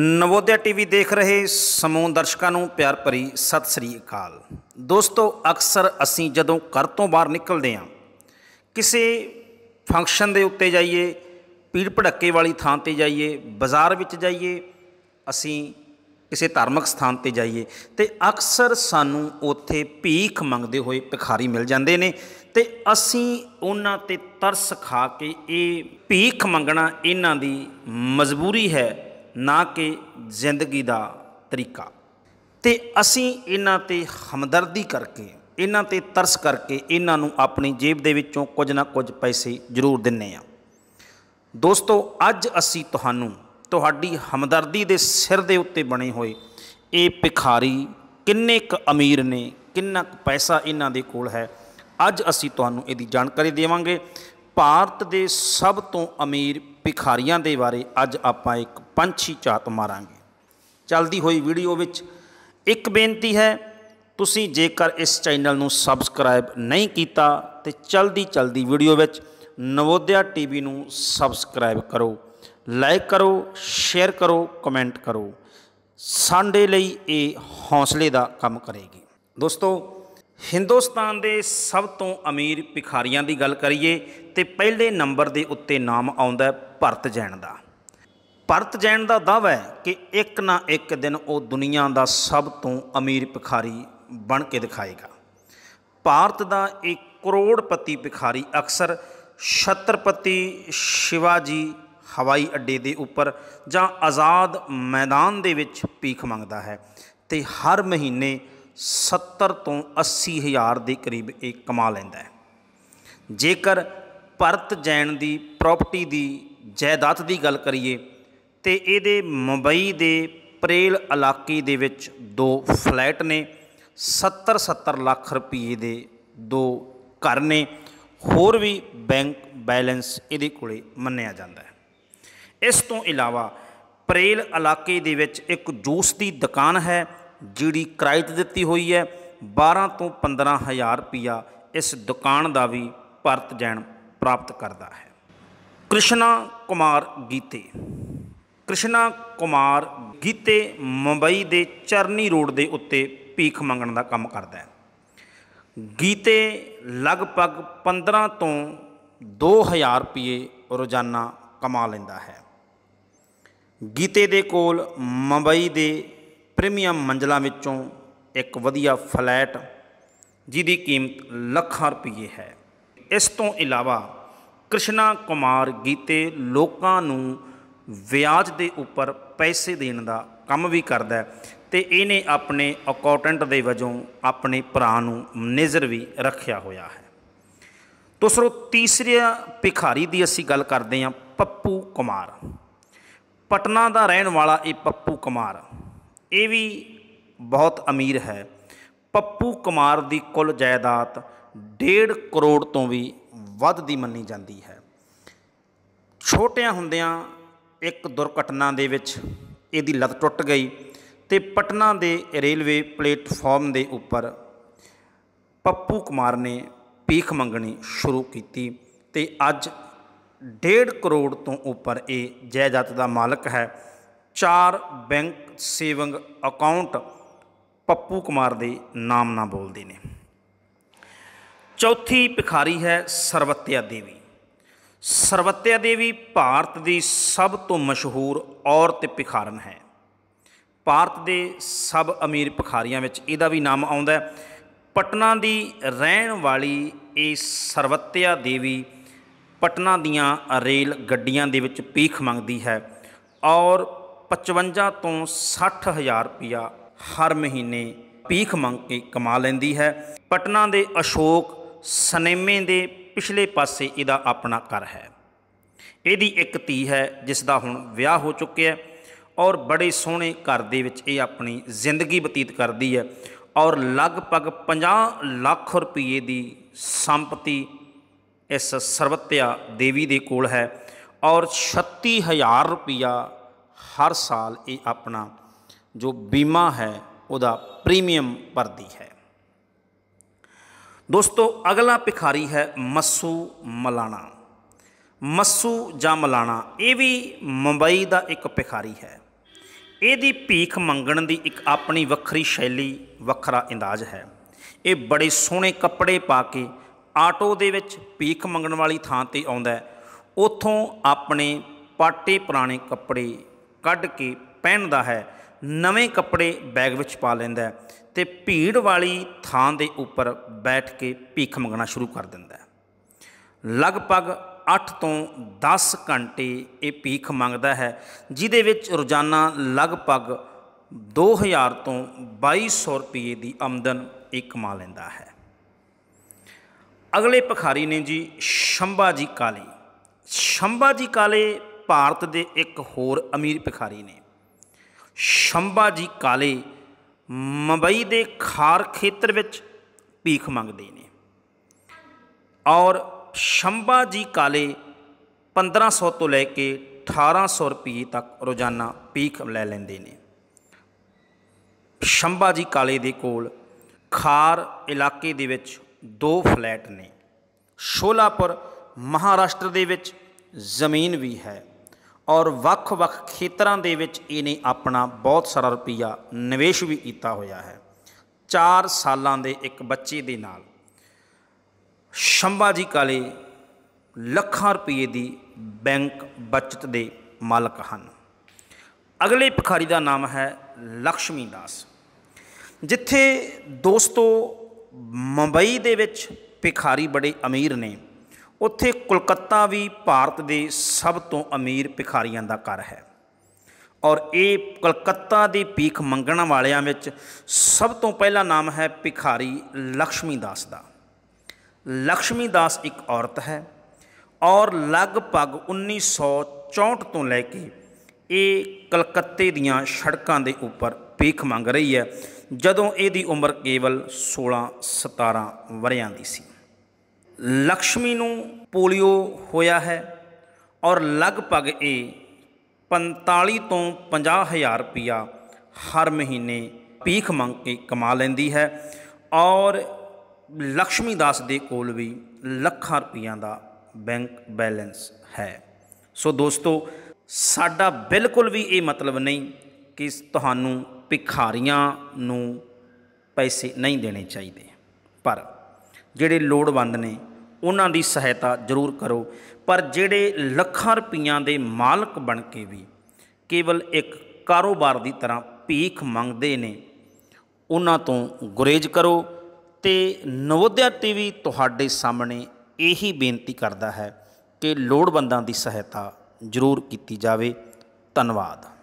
Navodaya TV ਦੇਖ ਰਹੇ ਸਮੂਹ ਦਰਸ਼ਕਾਂ ਨੂੰ ਪਿਆਰ ਭਰੀ ਸਤਿ ਸ੍ਰੀ ਅਕਾਲ ਦੋਸਤੋ ਅਕਸਰ ਅਸੀਂ ਜਦੋਂ ਘਰ ਤੋਂ ਬਾਹਰ ਨਿਕਲਦੇ ਹਾਂ ਕਿਸੇ ਫੰਕਸ਼ਨ ਦੇ ਉੱਤੇ ਜਾਈਏ ਪੀੜ ਭੜੱਕੇ ਵਾਲੀ ਥਾਂ ਤੇ ਜਾਈਏ ਬਾਜ਼ਾਰ ਵਿੱਚ ਜਾਈਏ ਅਸੀਂ ਕਿਸੇ ਧਾਰਮਿਕ ਸਥਾਨ ਤੇ ਜਾਈਏ ਤੇ ਅਕਸਰ ਸਾਨੂੰ ਉੱਥੇ ਭੀਖ ਮੰਗਦੇ ਹੋਏ ਭਿਖਾਰੀ ਮਿਲ ਜਾਂਦੇ ਨੇ ਤੇ ਅਸੀਂ ਉਹਨਾਂ ਤੇ ਤਰਸ ਖਾ ਕੇ ਇਹ ਭੀਖ ਮੰਗਣਾ ਇਹਨਾਂ ਦੀ ਮਜਬੂਰੀ ਹੈ ਨਾ ਕਿ ਜ਼ਿੰਦਗੀ ਦਾ ਤਰੀਕਾ ਤੇ ਅਸੀਂ ਇਹਨਾਂ ਤੇ ਹਮਦਰਦੀ ਕਰਕੇ ਇਹਨਾਂ ਤੇ ਤਰਸ ਕਰਕੇ ਇਹਨਾਂ ਨੂੰ ਆਪਣੀ ਜੇਬ ਦੇ ਵਿੱਚੋਂ ਕੁਝ ਨਾ ਕੁਝ ਪੈਸੇ ਜ਼ਰੂਰ ਦਿੰਨੇ ਆ ਦੋਸਤੋ ਅੱਜ ਅਸੀਂ ਤੁਹਾਨੂੰ ਤੁਹਾਡੀ ਹਮਦਰਦੀ ਦੇ ਸਿਰ ਦੇ ਉੱਤੇ ਬਣੇ ਹੋਏ ਇਹ ਭਿਖਾਰੀ ਕਿੰਨੇ ਕ ਅਮੀਰ ਨੇ ਕਿੰਨਾ ਕ ਪੈਸਾ ਇਹਨਾਂ ਦੇ ਕੋਲ ਹੈ ਅੱਜ ਅਸੀਂ ਤੁਹਾਨੂੰ ਇਹਦੀ ਜਾਣਕਾਰੀ ਦੇਵਾਂਗੇ ਭਾਰਤ ਦੇ ਸਭ ਤੋਂ ਅਮੀਰ ਭਿਖਾਰੀਆਂ ਦੇ ਬਾਰੇ ਅੱਜ ਆਪਾਂ ਇੱਕ ਪੰਛੀ ਝਾਤ ਮਾਰਾਂਗੇ ਚਲਦੀ ਹੋਈ ਵੀਡੀਓ ਵਿੱਚ ਇੱਕ ਬੇਨਤੀ ਹੈ ਤੁਸੀਂ ਜੇਕਰ ਇਸ ਚੈਨਲ ਨੂੰ ਸਬਸਕ੍ਰਾਈਬ ਨਹੀਂ ਕੀਤਾ ਤੇ ਚਲਦੀ ਚਲਦੀ ਵੀਡੀਓ ਵਿੱਚ ਨਵੋਦਿਆ ਟੀਵੀ ਨੂੰ ਸਬਸਕ੍ਰਾਈਬ ਕਰੋ ਲਾਈਕ ਕਰੋ ਸ਼ੇਅਰ ਕਰੋ ਕਮੈਂਟ ਕਰੋ ਸਾਡੇ ਲਈ ਇਹ ਹੌਸਲੇ ਦਾ ਕੰਮ ਕਰੇਗੀ ਦੋਸਤੋ ਹਿੰਦੁਸਤਾਨ ਦੇ ਸਭ ਤੋਂ ਅਮੀਰ ਭਿਖਾਰੀਆਂ ਦੀ ਗੱਲ ਕਰੀਏ ਤੇ ਪਹਿਲੇ ਨੰਬਰ ਦੇ ਉੱਤੇ ਨਾਮ ਆਉਂਦਾ ਭਰਤ ਜੈਨ ਦਾ ਭਰਤ ਜੈਨ ਦਾ ਦਾਅਵਾ ਹੈ ਕਿ ਇੱਕ ਨਾ ਇੱਕ ਦਿਨ ਉਹ ਦੁਨੀਆ ਦਾ ਸਭ ਤੋਂ ਅਮੀਰ ਭਿਖਾਰੀ ਬਣ ਕੇ ਦਿਖਾਏਗਾ ਭਾਰਤ ਦਾ ਇੱਕ ਕਰੋੜਪਤੀ ਭਿਖਾਰੀ ਅਕਸਰ ਛਤਰਪਤੀ ਸ਼ਿਵਾਜੀ ਹਵਾਈ ਅੱਡੇ ਦੇ ਉੱਪਰ ਜਾਂ ਆਜ਼ਾਦ ਮੈਦਾਨ ਦੇ ਵਿੱਚ ਪੀਖ ਮੰਗਦਾ ਹੈ ਤੇ ਹਰ ਮਹੀਨੇ 70 ਤੋਂ 80 ਹਜ਼ਾਰ ਦੇ ਕਰੀਬ ਇਹ ਕਮਾ ਲੈਂਦਾ ਹੈ ਜੇਕਰ ਭਰਤ ਜੈਨ ਦੀ ਪ੍ਰਾਪਰਟੀ ਦੀ ਜਾਇਦਾਦ ਦੀ ਗੱਲ ਕਰੀਏ ਤੇ ਇਹਦੇ ਮੁੰਬਈ ਦੇ ਪ੍ਰੇਲ ਇਲਾਕੇ ਦੇ ਵਿੱਚ ਦੋ ਫਲੈਟ ਨੇ 70 70 ਲੱਖ ਰੁਪਏ ਦੇ ਦੋ ਘਰ ਨੇ ਹੋਰ ਵੀ ਬੈਂਕ ਬੈਲੈਂਸ ਇਹਦੇ ਕੋਲੇ ਮੰਨਿਆ ਜਾਂਦਾ ਹੈ ਇਸ ਤੋਂ ਇਲਾਵਾ ਪ੍ਰੇਲ ਇਲਾਕੇ ਦੇ ਵਿੱਚ ਇੱਕ ਜੂਸ ਦੀ ਦੁਕਾਨ ਹੈ ਜਿਹੜੀ ਕਿਰਾਇਤ ਦਿੱਤੀ ਹੋਈ ਹੈ 12 ਤੋਂ 15000 ਰੁਪਇਆ ਇਸ ਦੁਕਾਨ ਦਾ ਵੀ ਭਰਤ ਜੈਨ ਪ੍ਰਾਪਤ ਕਰਦਾ ਹੈ ਕ੍ਰਿਸ਼ਨਾ ਕੁਮਾਰ ਗੀਤੇ ਕ੍ਰਿਸ਼ਨਾ ਕੁਮਾਰ ਗੀਤੇ ਮੁੰਬਈ ਦੇ ਚਰਨੀ ਰੋਡ ਦੇ ਉੱਤੇ ਭੀਖ ਮੰਗਣ ਦਾ ਕੰਮ ਕਰਦਾ ਹੈ ਗੀਤੇ ਲਗਭਗ 15 ਤੋਂ 2000 ਰੁਪਏ ਰੋਜ਼ਾਨਾ ਕਮਾ ਲੈਂਦਾ ਹੈ ਗੀਤੇ ਦੇ ਕੋਲ ਮੁੰਬਈ ਦੇ ਪ੍ਰੀਮੀਅਮ ਮੰਜ਼ਲਾਂ ਵਿੱਚੋਂ ਇੱਕ ਵਧੀਆ ਫਲੈਟ ਜਿਹਦੀ ਕੀਮਤ ਲੱਖਾਂ ਰੁਪਏ ਹੈ ਇਸ ਤੋਂ ਇਲਾਵਾ ਕ੍ਰਿਸ਼ਨਾ ਕੁਮਾਰ ਗੀਤੇ ਲੋਕਾਂ ਨੂੰ ਵਿਆਜ ਦੇ ਉੱਪਰ ਪੈਸੇ ਦੇਣ ਦਾ ਕੰਮ ਵੀ ਕਰਦਾ ਹੈ ਤੇ ਇਹਨੇ ਆਪਣੇ ਅਕਾਊਂਟੈਂਟ ਦੇ ਵਜੋਂ ਆਪਣੇ ਭਰਾ ਨੂੰ ਮੈਨੇਜਰ ਵੀ ਰੱਖਿਆ ਹੋਇਆ ਹੈ ਦੋਸਰੋ ਤੀਸਰੇ ਭਿਖਾਰੀ ਦੀ ਅਸੀਂ ਗੱਲ ਕਰਦੇ ਹਾਂ ਪੱਪੂ ਕੁਮਾਰ ਪਟਨਾ ਦਾ ਰਹਿਣ ਵਾਲਾ ਇਹ ਪੱਪੂ ਕੁਮਾਰ ਇਹ ਵੀ ਬਹੁਤ ਅਮੀਰ ਹੈ ਪੱਪੂ ਕੁਮਾਰ ਦੀ ਕੁੱਲ ਜਾਇਦਾਦ 1.5 ਕਰੋੜ ਤੋਂ ਵੀ ਵੱਧ ਦੀ ਮੰਨੀ ਜਾਂਦੀ ਹੈ ਛੋਟਿਆਂ ਹੁੰਦਿਆਂ ਇੱਕ ਦੁਰਘਟਨਾ ਦੇ ਵਿੱਚ ਇਹਦੀ ਲੱਤ ਟੁੱਟ ਗਈ ਤੇ ਪਟਨਾ ਦੇ ਰੇਲਵੇ ਪਲੇਟਫਾਰਮ ਦੇ ਉੱਪਰ ਪੱਪੂ ਕੁਮਾਰ ਨੇ ਪੀਖ ਮੰਗਣੀ ਸ਼ੁਰੂ ਕੀਤੀ ਤੇ ਅੱਜ 1.5 ਕਰੋੜ ਤੋਂ ਉੱਪਰ ਇਹ ਜਾਇਦਾਦ ਦਾ ਮਾਲਕ ਹੈ ਚਾਰ bank saving account Pappu Kumar ਦੇ ਨਾਮ ਨਾਲ ਬੋਲਦੇ ਨੇ ਚੌਥੀ ਭਿਖਾਰੀ ਹੈ ਸਰਵਤਿਆ ਦੇਵੀ ਸਰਵਤਿਆ ਦੇਵੀ ਭਾਰਤ ਦੀ ਸਭ ਤੋਂ ਮਸ਼ਹੂਰ ਔਰਤ ਭਿਖਾਰਨ ਹੈ ਭਾਰਤ ਦੇ ਸਭ ਅਮੀਰ ਭਿਖਾਰੀਆਂ ਵਿੱਚ ਇਹਦਾ ਵੀ ਨਾਮ ਆਉਂਦਾ ਹੈ ਪਟਨਾ ਦੀ ਰਹਿਣ ਵਾਲੀ ਇਹ ਸਰਵਤਿਆ ਦੇਵੀ ਪਟਨਾ ਦੀਆਂ ਰੇਲ ਗੱਡੀਆਂ ਦੇ ਵਿੱਚ ਪੀਖ ਮੰਗਦੀ ਹੈ ਔਰ 55 ਤੋਂ 60000 ਰੁਪਇਆ ਹਰ ਮਹੀਨੇ ਪੀਖ ਮੰਗ ਕੇ ਕਮਾ ਲੈਂਦੀ ਹੈ ਪਟਨਾ ਦੇ ਅਸ਼ੋਕ ਸਨੇਮੇ ਦੇ ਪਿਛਲੇ ਪਾਸੇ ਇਹਦਾ ਆਪਣਾ ਘਰ ਹੈ ਇਹਦੀ ਇੱਕ ਧੀ ਹੈ ਜਿਸ ਦਾ ਹੁਣ ਵਿਆਹ ਹੋ ਚੁੱਕਿਆ ਹੈ ਔਰ ਬੜੇ ਸੋਹਣੇ ਘਰ ਦੇ ਵਿੱਚ ਇਹ ਆਪਣੀ ਜ਼ਿੰਦਗੀ ਬਤੀਤ ਕਰਦੀ ਹੈ ਔਰ ਲਗਭਗ 50 ਲੱਖ ਰੁਪਏ ਦੀ ਸੰਪਤੀ ਇਸ ਸਰਵਤਿਆ ਦੇਵੀ ਦੇ ਕੋਲ ਹੈ ਔਰ 36000 ਰੁਪਇਆ ਹਰ ਸਾਲ ਇਹ ਆਪਣਾ ਜੋ ਬੀਮਾ ਹੈ ਉਹਦਾ ਪ੍ਰੀਮੀਅਮ ਭਰਦੀ ਹੈ ਦੋਸਤੋ ਅਗਲਾ ਭਿਖਾਰੀ ਹੈ ਮਸੂ ਮਲਾਣਾ ਮਸੂ ਜਾਂ ਮਲਾਣਾ ਇਹ ਵੀ ਮੁੰਬਈ ਦਾ ਇੱਕ ਭਿਖਾਰੀ ਹੈ ਇਹਦੀ ਭੀਖ ਮੰਗਣ ਦੀ ਇੱਕ ਆਪਣੀ ਵੱਖਰੀ ਸ਼ੈਲੀ ਵੱਖਰਾ ਅੰਦਾਜ਼ ਹੈ ਇਹ ਬੜੇ ਸੋਹਣੇ ਕੱਪੜੇ ਪਾ ਕੇ ਆਟੋ ਦੇ ਵਿੱਚ ਭੀਖ ਮੰਗਣ ਵਾਲੀ ਥਾਂ ਤੇ ਆਉਂਦਾ ਹੈ ਉਥੋਂ ਆਪਣੇ ਪਾਟੇ ਪੁਰਾਣੇ ਕੱਪੜੇ ਕੱਢ ਕੇ ਪਹਿਨਦਾ ਹੈ ਨਵੇਂ ਕੱਪੜੇ ਬੈਗ ਵਿੱਚ ਪਾ ਲੈਂਦਾ ਹੈ ਤੇ ਭੀੜ ਵਾਲੀ ਥਾਂ ਦੇ ਉੱਪਰ ਬੈਠ ਕੇ ਭੀਖ ਮੰਗਣਾ ਸ਼ੁਰੂ ਕਰ ਦਿੰਦਾ ਹੈ ਲਗਭਗ 8 ਤੋਂ 10 ਘੰਟੇ ਇਹ ਭੀਖ ਮੰਗਦਾ ਹੈ ਜਿਦੇ ਵਿੱਚ ਰੋਜ਼ਾਨਾ ਲਗਭਗ 2000 ਤੋਂ 2200 ਰੁਪਏ ਦੀ ਆਮਦਨ ਇਹ ਕਮਾ ਲੈਂਦਾ ਹੈ ਅਗਲੇ ਭਖਾਰੀ ਨੇ ਜੀ ਸ਼ੰਭਾ ਜੀ ਕਾਲੇ ਸ਼ੰਭਾ ਜੀ ਕਾਲੇ ਭਾਰਤ ਦੇ ਇੱਕ ਹੋਰ ਅਮੀਰ ਭਿਖਾਰੀ ਨੇ ਸ਼ੰਭਾ ਜੀ ਕਾਲੇ ਮੁੰਬਈ ਦੇ ਖਾਰ ਖੇਤਰ ਵਿੱਚ ਭੀਖ ਮੰਗਦੇ ਨੇ ਔਰ ਸ਼ੰਭਾ ਜੀ ਕਾਲੇ 1500 ਤੋਂ ਲੈ ਕੇ 1800 ਰੁਪਏ ਤੱਕ ਰੋਜ਼ਾਨਾ ਭੀਖ ਲੈ ਲੈਂਦੇ ਨੇ ਸ਼ੰਭਾ ਜੀ ਕਾਲੇ ਦੇ ਕੋਲ ਖਾਰ ਇਲਾਕੇ ਦੇ ਵਿੱਚ ਦੋ ਫਲੈਟ ਨੇ ਸ਼ੋਲਾਪੁਰ ਮਹਾਰਾਸ਼ਟਰ ਦੇ ਵਿੱਚ ਜ਼ਮੀਨ ਵੀ ਹੈ ਔਰ ਵੱਖ-ਵੱਖ ਖੇਤਰਾਂ ਦੇ ਵਿੱਚ ਇਹਨੇ ਆਪਣਾ ਬਹੁਤ ਸਾਰਾ ਰੁਪਈਆ ਨਿਵੇਸ਼ ਵੀ ਕੀਤਾ ਹੋਇਆ ਹੈ 4 ਸਾਲਾਂ ਦੇ ਇੱਕ ਬੱਚੇ ਦੇ ਨਾਲ ਸ਼ੰਭਾਜੀ ਕਾਲੇ ਲੱਖਾਂ ਰੁਪਏ ਦੀ ਬੈਂਕ ਬਚਤ ਦੇ ਮਾਲਕ ਹਨ ਅਗਲੇ ਭਿਖਾਰੀ ਦਾ ਨਾਮ ਹੈ ਲక్ష్ਮੀ ਦਾਸ ਜਿੱਥੇ ਦੋਸਤੋ ਮੁੰਬਈ ਦੇ ਵਿੱਚ ਭਿਖਾਰੀ ਬੜੇ ਅਮੀਰ ਨੇ ਉੱਥੇ ਕੋਲਕਾਤਾ ਵੀ ਭਾਰਤ ਦੇ ਸਭ ਤੋਂ ਅਮੀਰ ਭਿਖਾਰੀਆਂ ਦਾ ਘਰ ਹੈ ਔਰ ਇਹ ਕੋਲਕਾਤਾ ਦੀ ਭੀਖ ਮੰਗਣ ਵਾਲਿਆਂ ਵਿੱਚ ਸਭ ਤੋਂ ਪਹਿਲਾ ਨਾਮ ਹੈ ਭਿਖਾਰੀ ਲక్ష్ਮੀ ਦਾਸ ਦਾ ਲక్ష్ਮੀ ਦਾਸ ਇੱਕ ਔਰਤ ਹੈ ਔਰ ਲਗਭਗ 1964 ਤੋਂ ਲੈ ਕੇ ਇਹ ਕਲਕੱਤੇ ਦੀਆਂ ਸੜਕਾਂ ਦੇ ਉੱਪਰ ਭੀਖ ਮੰਗ ਰਹੀ ਹੈ ਜਦੋਂ ਇਹਦੀ ਉਮਰ ਕੇਵਲ 16 17 ਵਰਿਆਂ ਦੀ ਸੀ ਲక్ష్ਮੀ ਨੂੰ ਪੋਲੀਓ ਹੋਇਆ ਹੈ ਔਰ ਲਗਭਗ ਇਹ 45 ਤੋਂ 50000 ਰੁਪਿਆ ਹਰ ਮਹੀਨੇ ਪੀਖ ਮੰਗ ਕੇ ਕਮਾ ਲੈਂਦੀ ਹੈ ਔਰ ਲక్ష్ਮੀ ਦਾਸ ਦੇ ਕੋਲ ਵੀ ਲੱਖਾਂ ਰੁਪਿਆ ਦਾ ਬੈਂਕ ਬੈਲੈਂਸ ਹੈ ਸੋ ਦੋਸਤੋ ਸਾਡਾ ਬਿਲਕੁਲ ਵੀ ਇਹ ਮਤਲਬ ਨਹੀਂ ਕਿ ਤੁਹਾਨੂੰ ਭਿਖਾਰੀਆਂ ਨੂੰ ਪੈਸੇ ਨਹੀਂ ਦੇਣੇ ਚਾਹੀਦੇ ਪਰ ਜਿਹੜੇ ਲੋੜਵੰਦ ਨੇ ਉਹਨਾਂ ਦੀ ਸਹਾਇਤਾ ਜ਼ਰੂਰ ਕਰੋ ਪਰ ਜਿਹੜੇ ਲੱਖਾਂ ਰੁਪਈਆਂ ਦੇ ਮਾਲਕ ਬਣ ਕੇ ਵੀ ਕੇਵਲ ਇੱਕ ਕਾਰੋਬਾਰ ਦੀ ਤਰ੍ਹਾਂ ਭੀਖ ਮੰਗਦੇ ਨੇ ਉਹਨਾਂ ਤੋਂ ਗੁਰੇਜ ਕਰੋ ਤੇ ਨਵੋਦਿਆ ਟੀਵੀ ਤੁਹਾਡੇ ਸਾਹਮਣੇ ਇਹੀ ਬੇਨਤੀ ਕਰਦਾ ਹੈ ਕਿ ਲੋੜਵੰਦਾਂ ਦੀ ਸਹਾਇਤਾ ਜ਼ਰੂਰ ਕੀਤੀ ਜਾਵੇ ਧੰਨਵਾਦ